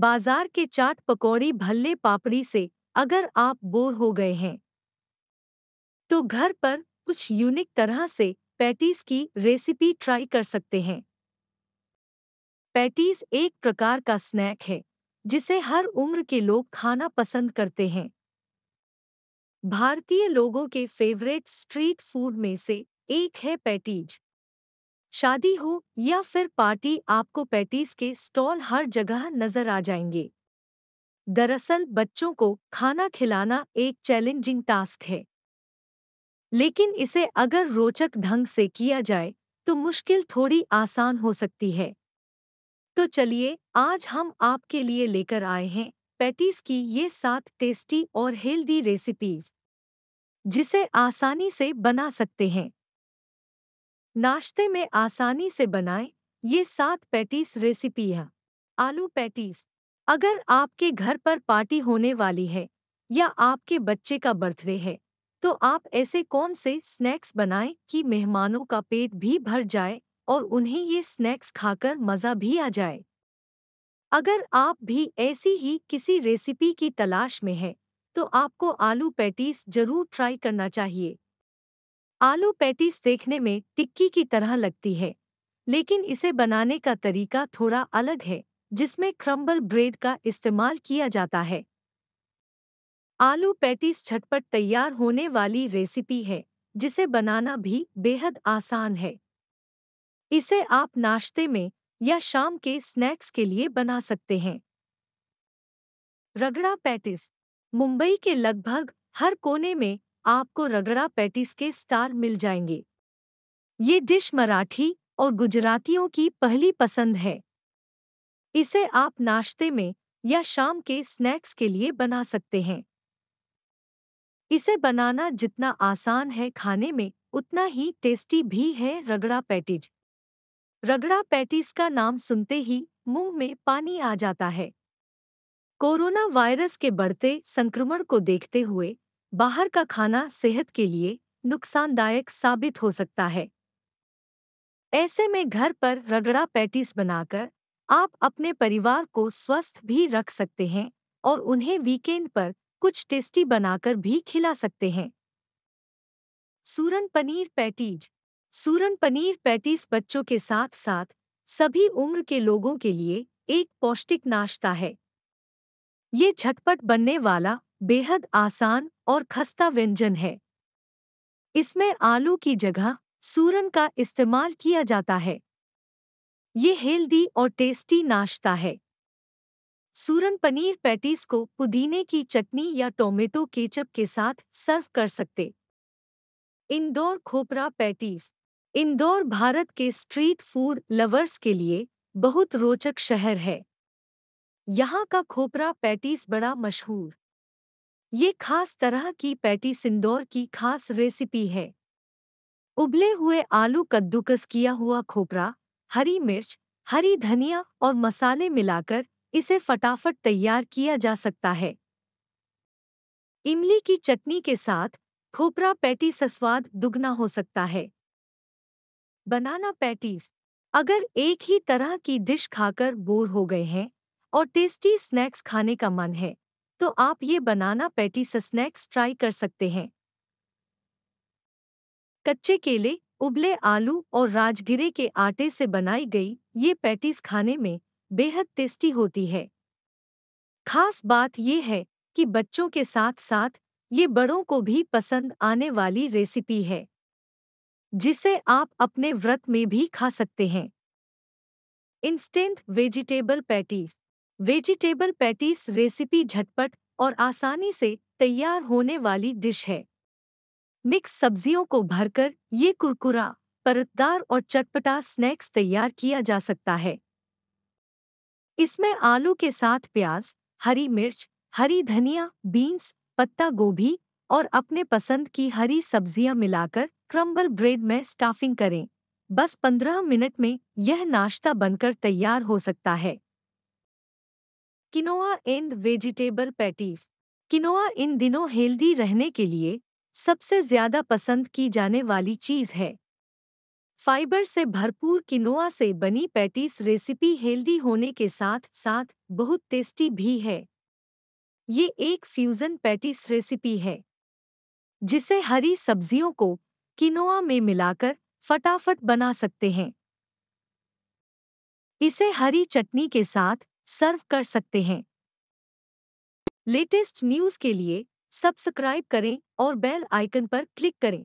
बाजार के चाट पकौड़ी भल्ले पापड़ी से अगर आप बोर हो गए हैं तो घर पर कुछ यूनिक तरह से पैटीज की रेसिपी ट्राई कर सकते हैं पैटीज एक प्रकार का स्नैक है जिसे हर उम्र के लोग खाना पसंद करते हैं भारतीय लोगों के फेवरेट स्ट्रीट फूड में से एक है पैटीज शादी हो या फिर पार्टी आपको पैटीज के स्टॉल हर जगह नजर आ जाएंगे दरअसल बच्चों को खाना खिलाना एक चैलेंजिंग टास्क है लेकिन इसे अगर रोचक ढंग से किया जाए तो मुश्किल थोड़ी आसान हो सकती है तो चलिए आज हम आपके लिए लेकर आए हैं पैटीज की ये सात टेस्टी और हेल्दी रेसिपीज जिसे आसानी से बना सकते हैं नाश्ते में आसानी से बनाएं ये सात पैटीस रेसिपी है आलू पैटीस अगर आपके घर पर पार्टी होने वाली है या आपके बच्चे का बर्थडे है तो आप ऐसे कौन से स्नैक्स बनाएं कि मेहमानों का पेट भी भर जाए और उन्हें ये स्नैक्स खाकर मज़ा भी आ जाए अगर आप भी ऐसी ही किसी रेसिपी की तलाश में हैं तो आपको आलू पैटीस जरूर ट्राई करना चाहिए आलू पैटीज देखने में टिक्की की तरह लगती है लेकिन इसे बनाने का तरीका थोड़ा अलग है जिसमें क्रम्बल ब्रेड का इस्तेमाल किया जाता है आलू पैटीज झटपट तैयार होने वाली रेसिपी है जिसे बनाना भी बेहद आसान है इसे आप नाश्ते में या शाम के स्नैक्स के लिए बना सकते हैं रगड़ा पैटिस मुंबई के लगभग हर कोने में आपको रगड़ा पैटिस के स्टार मिल जाएंगे ये डिश मराठी और गुजरातियों की पहली पसंद है इसे आप नाश्ते में या शाम के स्नैक्स के लिए बना सकते हैं इसे बनाना जितना आसान है खाने में उतना ही टेस्टी भी है रगड़ा पैटिज रगड़ा पैटिस का नाम सुनते ही मुंह में पानी आ जाता है कोरोना वायरस के बढ़ते संक्रमण को देखते हुए बाहर का खाना सेहत के लिए नुकसानदायक साबित हो सकता है ऐसे में घर पर रगड़ा पैटिस बनाकर आप अपने परिवार को स्वस्थ भी रख सकते हैं और उन्हें वीकेंड पर कुछ टेस्टी बनाकर भी खिला सकते हैं सूरन पनीर पैटीज सूरन पनीर पैटीज बच्चों के साथ साथ सभी उम्र के लोगों के लिए एक पौष्टिक नाश्ता है ये झटपट बनने वाला बेहद आसान और खस्ता व्यंजन है इसमें आलू की जगह सूरन का इस्तेमाल किया जाता है ये हेल्दी और टेस्टी नाश्ता है सूरन पनीर पैटीज को पुदीने की चटनी या टोमेटो केचप के साथ सर्व कर सकते इंदौर खोपरा पैटीज इंदौर भारत के स्ट्रीट फूड लवर्स के लिए बहुत रोचक शहर है यहाँ का खोपरा पैटीस बड़ा मशहूर ये खास तरह की पैटी सिंदौर की खास रेसिपी है उबले हुए आलू कद्दूकस किया हुआ खोपरा हरी मिर्च हरी धनिया और मसाले मिलाकर इसे फटाफट तैयार किया जा सकता है इमली की चटनी के साथ खोपरा पैटी सस्वाद दुगना हो सकता है बनाना पैटीज अगर एक ही तरह की डिश खाकर बोर हो गए हैं और टेस्टी स्नैक्स खाने का मन है तो आप ये बनाना से स्नैक्स ट्राई कर सकते हैं कच्चे केले उबले आलू और राजगिरे के आटे से बनाई गई ये पैटीज खाने में बेहद टेस्टी होती है खास बात ये है कि बच्चों के साथ साथ ये बड़ों को भी पसंद आने वाली रेसिपी है जिसे आप अपने व्रत में भी खा सकते हैं instant vegetable patties vegetable patties recipe झटपट और आसानी से तैयार होने वाली डिश है मिक्स सब्जियों को भरकर ये कुरकुरा परतदार और चटपटा स्नैक्स तैयार किया जा सकता है इसमें आलू के साथ प्याज हरी मिर्च हरी धनिया बीन्स पत्ता गोभी और अपने पसंद की हरी सब्जियां मिलाकर क्रम्बल ब्रेड में स्टाफिंग करें बस 15 मिनट में यह नाश्ता बनकर तैयार हो सकता है quinoa and vegetable patties quinoa इन दिनों हेल्दी रहने के लिए सबसे ज्यादा पसंद की जाने वाली चीज है फाइबर से भरपूर किनोआ से बनी पैटीज रेसिपी हेल्दी होने के साथ साथ बहुत टेस्टी भी है ये एक फ्यूजन पैटीस रेसिपी है जिसे हरी सब्जियों को किनोआ में मिलाकर फटाफट बना सकते हैं इसे हरी चटनी के साथ सर्व कर सकते हैं लेटेस्ट न्यूज के लिए सब्सक्राइब करें और बेल आइकन पर क्लिक करें